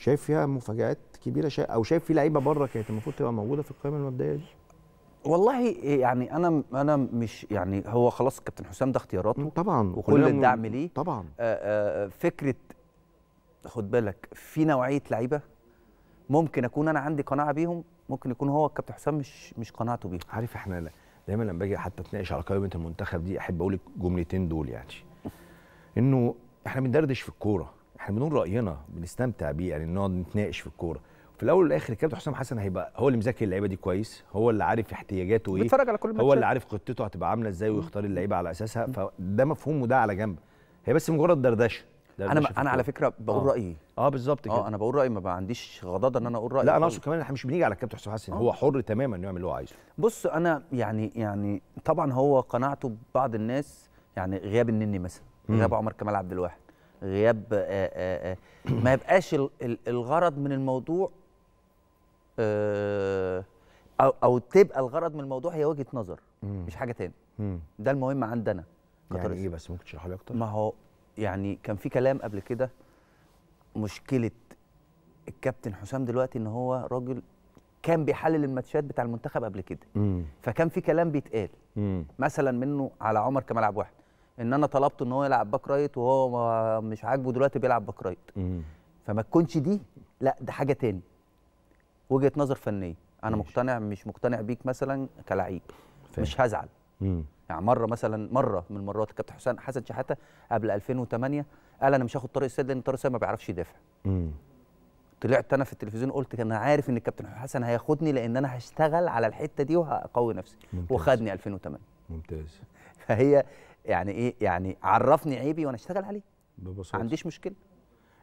شايف فيها مفاجات كبيره شا... او شايف في لعيبه بره كانت المفروض تبقى موجوده في القائمه المبدئيه دي والله يعني انا انا مش يعني هو خلاص كابتن حسام ده اختياراته طبعا وكل الدعم ليه طبعا آآ آآ فكره خد بالك في نوعيه لعيبه ممكن اكون انا عندي قناعه بيهم ممكن يكون هو الكابتن حسام مش مش قناعته بيهم عارف احنا دايما لما باجي حتى اتناقش على قائمه المنتخب دي احب اقول الجملتين دول يعني انه احنا بندردش في الكوره احنا بنقول راينا بنستمتع بيه يعني نقعد نتناقش في الكوره في الاول والاخر الكابتن حسام حسن هيبقى هو اللي مذاكر اللعيبه دي كويس هو اللي عارف احتياجاته ايه بيتفرج على كل هو اللي عارف خطته هتبقى عامله ازاي ويختار اللعيبه على اساسها فده مفهوم وده على جنب هي بس مجرد دردشه انا انا على فكره بقول آه. رايي اه بالظبط كده اه انا بقول رايي ما عنديش غضاضه ان انا اقول رايي لا انا اقصد كمان احنا مش بنيجي على الكابتن حسام حسن آه. هو حر تماما انه يعمل اللي هو عايزه بص انا يعني يعني طبعا هو قناعته ببعض الناس يعني غياب النني مثلا غياب عمر كمال عبد الواحد غياب آآ آه، آآ آه، آه، ما يبقاش الغرض من الموضوع او او تبقى الغرض من الموضوع هي وجهه نظر مم. مش حاجه تاني مم. ده المهم عندنا يعني ايه بس ممكن تشرح لي اكتر ما هو يعني كان في كلام قبل كده مشكله الكابتن حسام دلوقتي ان هو راجل كان بيحلل الماتشات بتاع المنتخب قبل كده مم. فكان في كلام بيتقال مم. مثلا منه على عمر كمال عبد الواحد ان انا طلبته ان هو يلعب باك رايت وهو مش عاجبه دلوقتي بيلعب باك رايت فما تكونش دي لا ده حاجه تاني وجهه نظر فنيه انا مش. مقتنع مش مقتنع بيك مثلا كلعيب فهم. مش هزعل مم. يعني مره مثلا مره من المرات الكابتن حسن حسن شحاته قبل 2008 قال انا مش هاخد طارق السيد لان طارق السيد ما بيعرفش يدافع طلعت انا في التلفزيون قلت انا عارف ان الكابتن حسن هياخدني لان انا هشتغل على الحته دي وهقوي نفسي ممتاز. وخدني 2008 ممتاز فهي يعني ايه يعني عرفني عيبي وانا اشتغل عليه ببساطه ما عنديش مشكله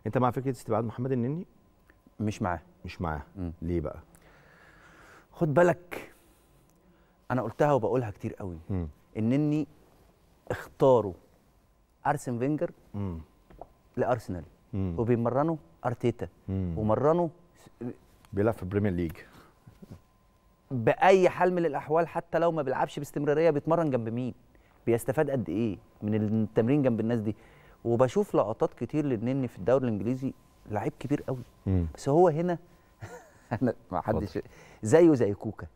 انت مع فكره استبعاد محمد النني مش معاه مش معاه ليه بقى خد بالك انا قلتها وبقولها كتير قوي النني اختاروا ارسن فينجر لارسنال وبيمرنوا ارتيتا ومرنوا بيلعب في البريمير ليج باي حال من الاحوال حتى لو ما بيلعبش باستمراريه بيتمرن جنب مين بيستفاد قد ايه من التمرين جنب الناس دي وبشوف لقطات كتير للنني في الدوري الانجليزي لعيب كبير قوي مم. بس هو هنا انا ما حدش زيه زي كوكا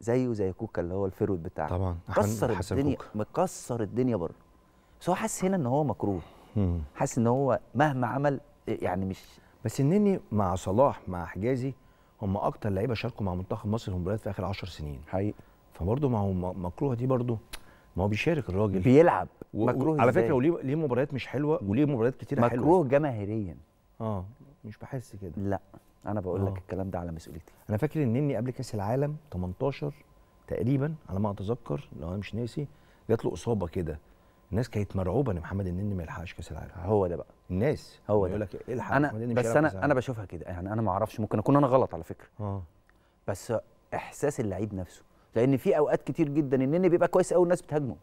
زيه زي كوكا اللي هو الفيرود بتاعه طبعا كسر الدنيا مكسر الدنيا بره بس هو حاسس هنا ان هو مكروه حاسس ان هو مهما عمل يعني مش بس النني مع صلاح مع حجازي هم اكتر لعيبه شاركوا مع منتخب مصر في مباريات في اخر 10 سنين حقيقي فبرضه ما هو مكروه دي برضه ما هو بيشارك الراجل بيلعب و... مكروه على فكره وليه ليه مباريات مش حلوه وليه مباريات كتير مكروه حلوه مكروه جماهيريا اه مش بحس كده لا انا بقول لك آه. الكلام ده على مسؤوليتي انا فاكر ان اني قبل كاس العالم 18 تقريبا على ما اتذكر لو انا مش ناسي جات له اصابه كده الناس كانت مرعوبه ان محمد النني ما يلحقش كاس العالم هو ده بقى الناس هو ده يقول لك إيه الحق انا بس انا انا بشوفها كده يعني انا ما اعرفش ممكن اكون انا غلط على فكره اه بس احساس اللعيب نفسه لان في اوقات كتير جدا النني بيبقى كويس قوي الناس بتهاجمه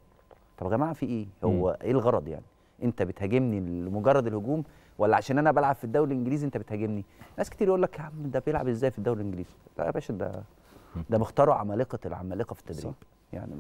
طب يا جماعه في ايه هو مم. ايه الغرض يعني انت بتهاجمني لمجرد الهجوم ولا عشان انا بلعب في الدوري الانجليزي انت بتهاجمني ناس كتير يقول لك يا عم ده بيلعب ازاي في الدوري الانجليزي لا يا باشا ده ده مختاروا عمالقه العمالقه في التدريب صح. يعني